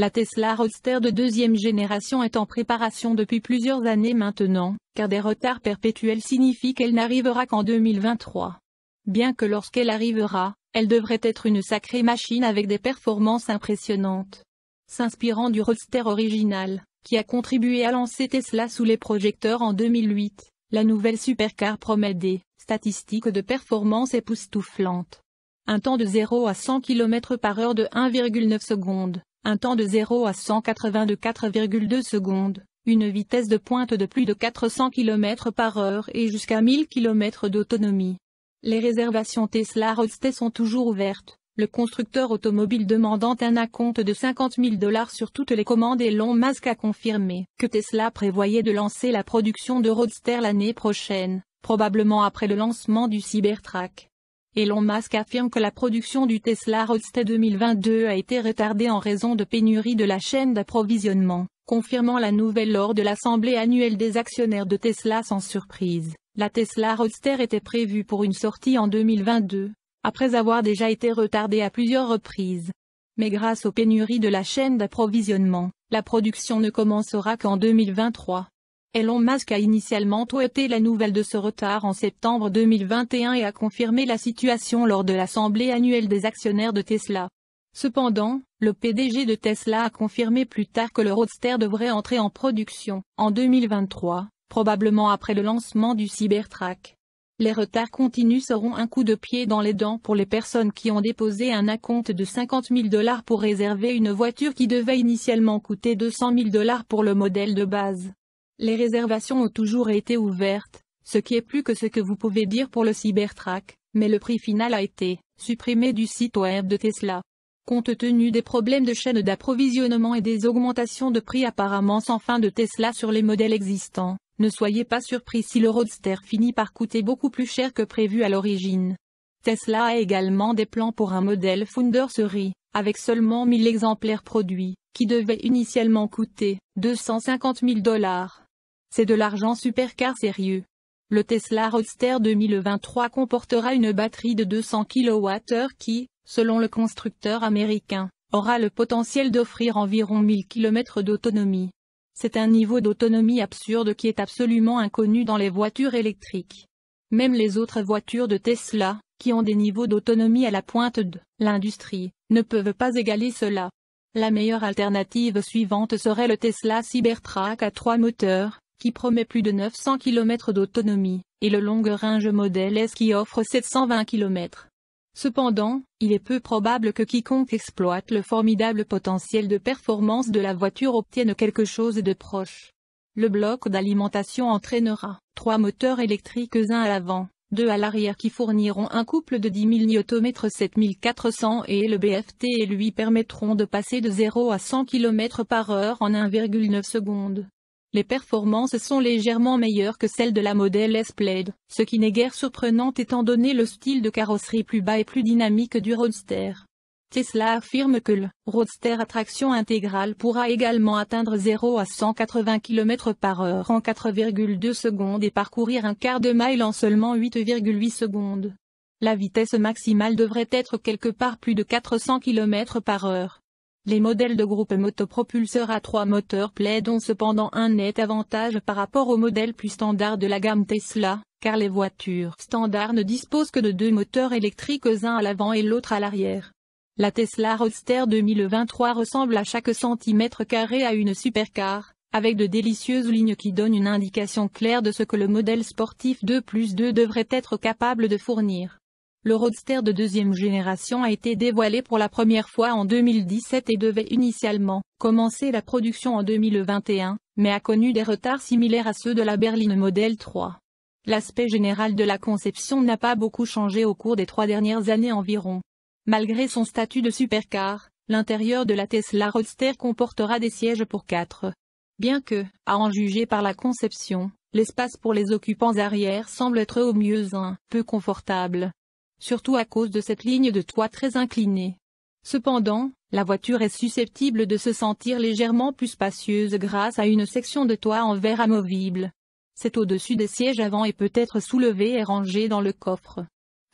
La Tesla Roadster de deuxième génération est en préparation depuis plusieurs années maintenant, car des retards perpétuels signifient qu'elle n'arrivera qu'en 2023. Bien que lorsqu'elle arrivera, elle devrait être une sacrée machine avec des performances impressionnantes. S'inspirant du Roadster original, qui a contribué à lancer Tesla sous les projecteurs en 2008, la nouvelle supercar promet des statistiques de performance époustouflantes. Un temps de 0 à 100 km par heure de 1,9 secondes un temps de 0 à 180 de 4,2 secondes, une vitesse de pointe de plus de 400 km par heure et jusqu'à 1000 km d'autonomie. Les réservations Tesla Roadster sont toujours ouvertes, le constructeur automobile demandant un acompte de 50 000 dollars sur toutes les commandes et l'on-masque a confirmé que Tesla prévoyait de lancer la production de Roadster l'année prochaine, probablement après le lancement du Cybertruck. Elon Musk affirme que la production du Tesla Roadster 2022 a été retardée en raison de pénuries de la chaîne d'approvisionnement, confirmant la nouvelle lors de l'assemblée annuelle des actionnaires de Tesla sans surprise. La Tesla Roadster était prévue pour une sortie en 2022, après avoir déjà été retardée à plusieurs reprises. Mais grâce aux pénuries de la chaîne d'approvisionnement, la production ne commencera qu'en 2023. Elon Musk a initialement tweeté la nouvelle de ce retard en septembre 2021 et a confirmé la situation lors de l'assemblée annuelle des actionnaires de Tesla. Cependant, le PDG de Tesla a confirmé plus tard que le Roadster devrait entrer en production en 2023, probablement après le lancement du Cybertruck. Les retards continus seront un coup de pied dans les dents pour les personnes qui ont déposé un acompte de 50 000 dollars pour réserver une voiture qui devait initialement coûter 200 000 dollars pour le modèle de base. Les réservations ont toujours été ouvertes, ce qui est plus que ce que vous pouvez dire pour le cybertrack, mais le prix final a été supprimé du site web de Tesla. Compte tenu des problèmes de chaîne d'approvisionnement et des augmentations de prix apparemment sans fin de Tesla sur les modèles existants, ne soyez pas surpris si le Roadster finit par coûter beaucoup plus cher que prévu à l'origine. Tesla a également des plans pour un modèle Founder Series, avec seulement 1000 exemplaires produits, qui devait initialement coûter 250 000 dollars. C'est de l'argent supercar sérieux. Le Tesla Roadster 2023 comportera une batterie de 200 kWh qui, selon le constructeur américain, aura le potentiel d'offrir environ 1000 km d'autonomie. C'est un niveau d'autonomie absurde qui est absolument inconnu dans les voitures électriques. Même les autres voitures de Tesla, qui ont des niveaux d'autonomie à la pointe de l'industrie, ne peuvent pas égaler cela. La meilleure alternative suivante serait le Tesla Cybertruck à trois moteurs, qui promet plus de 900 km d'autonomie, et le Long Range modèle S qui offre 720 km. Cependant, il est peu probable que quiconque exploite le formidable potentiel de performance de la voiture obtienne quelque chose de proche. Le bloc d'alimentation entraînera trois moteurs électriques un à l'avant, deux à l'arrière qui fourniront un couple de 10 000 Nm 7400 et le BFT et lui permettront de passer de 0 à 100 km par heure en 1,9 secondes. Les performances sont légèrement meilleures que celles de la modèle S-Plaid, ce qui n'est guère surprenant étant donné le style de carrosserie plus bas et plus dynamique du Roadster. Tesla affirme que le Roadster à traction intégrale pourra également atteindre 0 à 180 km par heure en 4,2 secondes et parcourir un quart de mile en seulement 8,8 secondes. La vitesse maximale devrait être quelque part plus de 400 km par heure. Les modèles de groupe motopropulseur à trois moteurs plaident cependant un net avantage par rapport aux modèles plus standards de la gamme Tesla, car les voitures standards ne disposent que de deux moteurs électriques un à l'avant et l'autre à l'arrière. La Tesla Roadster 2023 ressemble à chaque centimètre carré à une supercar, avec de délicieuses lignes qui donnent une indication claire de ce que le modèle sportif 2 plus 2 devrait être capable de fournir. Le Roadster de deuxième génération a été dévoilé pour la première fois en 2017 et devait initialement commencer la production en 2021, mais a connu des retards similaires à ceux de la berline Model 3. L'aspect général de la conception n'a pas beaucoup changé au cours des trois dernières années environ. Malgré son statut de supercar, l'intérieur de la Tesla Roadster comportera des sièges pour quatre. Bien que, à en juger par la conception, l'espace pour les occupants arrière semble être au mieux un peu confortable, surtout à cause de cette ligne de toit très inclinée. Cependant, la voiture est susceptible de se sentir légèrement plus spacieuse grâce à une section de toit en verre amovible. C'est au-dessus des sièges avant et peut être soulevé et rangé dans le coffre.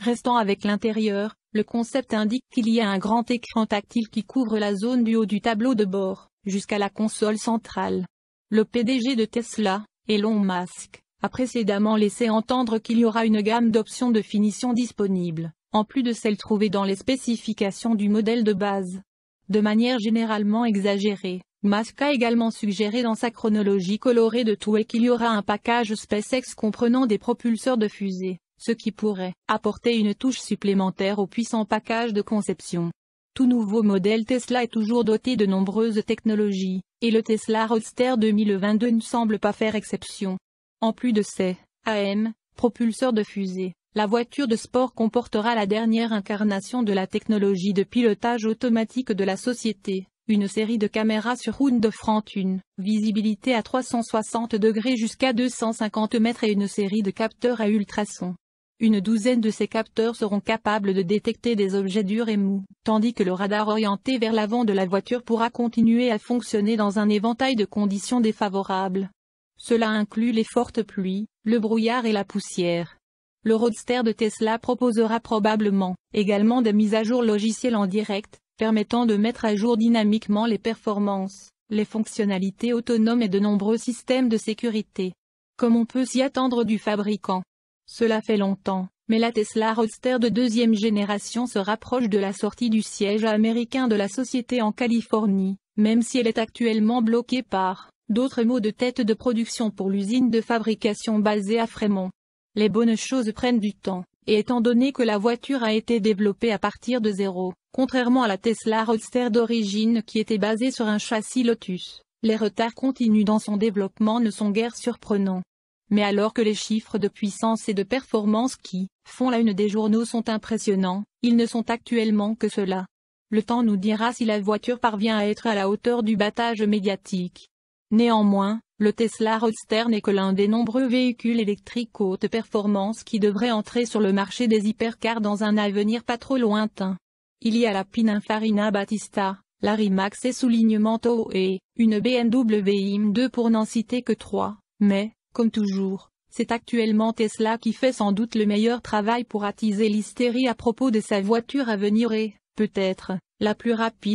Restant avec l'intérieur, le concept indique qu'il y a un grand écran tactile qui couvre la zone du haut du tableau de bord, jusqu'à la console centrale. Le PDG de Tesla, Elon Musk, a précédemment laissé entendre qu'il y aura une gamme d'options de finition disponibles, en plus de celles trouvées dans les spécifications du modèle de base. De manière généralement exagérée, Musk a également suggéré dans sa chronologie colorée de tout et qu'il y aura un package SpaceX comprenant des propulseurs de fusée, ce qui pourrait apporter une touche supplémentaire au puissant package de conception. Tout nouveau modèle Tesla est toujours doté de nombreuses technologies, et le Tesla Roadster 2022 ne semble pas faire exception. En plus de ses AM, propulseurs de fusée, la voiture de sport comportera la dernière incarnation de la technologie de pilotage automatique de la société, une série de caméras sur de front une visibilité à 360 degrés jusqu'à 250 mètres et une série de capteurs à ultrasons. Une douzaine de ces capteurs seront capables de détecter des objets durs et mous, tandis que le radar orienté vers l'avant de la voiture pourra continuer à fonctionner dans un éventail de conditions défavorables. Cela inclut les fortes pluies, le brouillard et la poussière. Le roadster de Tesla proposera probablement également des mises à jour logicielles en direct, permettant de mettre à jour dynamiquement les performances, les fonctionnalités autonomes et de nombreux systèmes de sécurité. Comme on peut s'y attendre du fabricant. Cela fait longtemps, mais la Tesla Roadster de deuxième génération se rapproche de la sortie du siège américain de la société en Californie, même si elle est actuellement bloquée par D'autres mots de tête de production pour l'usine de fabrication basée à Frémont. Les bonnes choses prennent du temps, et étant donné que la voiture a été développée à partir de zéro, contrairement à la Tesla Roadster d'origine qui était basée sur un châssis Lotus, les retards continus dans son développement ne sont guère surprenants. Mais alors que les chiffres de puissance et de performance qui font la une des journaux sont impressionnants, ils ne sont actuellement que cela. Le temps nous dira si la voiture parvient à être à la hauteur du battage médiatique. Néanmoins, le Tesla Roadster n'est que l'un des nombreux véhicules électriques haute performance qui devraient entrer sur le marché des hypercars dans un avenir pas trop lointain. Il y a la Pininfarina Battista, la Rimax et soulignement et une BMW IM2 pour n'en citer que trois, mais, comme toujours, c'est actuellement Tesla qui fait sans doute le meilleur travail pour attiser l'hystérie à propos de sa voiture à venir et, peut-être, la plus rapide.